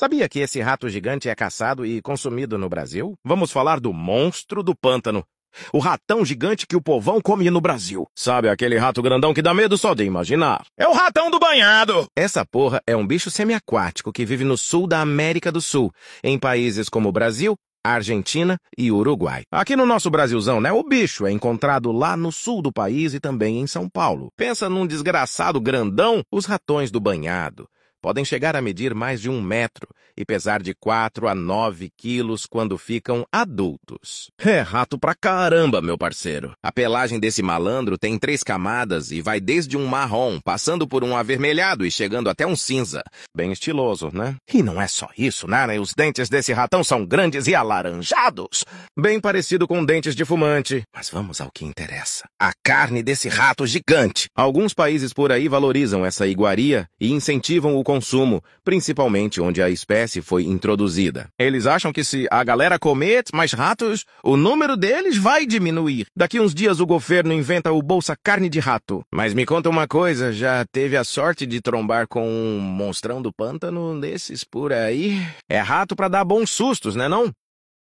Sabia que esse rato gigante é caçado e consumido no Brasil? Vamos falar do monstro do pântano. O ratão gigante que o povão come no Brasil. Sabe aquele rato grandão que dá medo só de imaginar? É o ratão do banhado! Essa porra é um bicho semiaquático que vive no sul da América do Sul, em países como Brasil, Argentina e Uruguai. Aqui no nosso Brasilzão, né? O bicho é encontrado lá no sul do país e também em São Paulo. Pensa num desgraçado grandão, os ratões do banhado podem chegar a medir mais de um metro e pesar de 4 a 9 quilos quando ficam adultos. É rato pra caramba, meu parceiro. A pelagem desse malandro tem três camadas e vai desde um marrom, passando por um avermelhado e chegando até um cinza. Bem estiloso, né? E não é só isso, né? Os dentes desse ratão são grandes e alaranjados. Bem parecido com dentes de fumante. Mas vamos ao que interessa. A carne desse rato gigante. Alguns países por aí valorizam essa iguaria e incentivam o consumo, principalmente onde a espécie espécie foi introduzida. Eles acham que se a galera comer mais ratos, o número deles vai diminuir. Daqui uns dias o governo inventa o Bolsa Carne de Rato. Mas me conta uma coisa, já teve a sorte de trombar com um monstrão do pântano desses por aí? É rato para dar bons sustos, né não?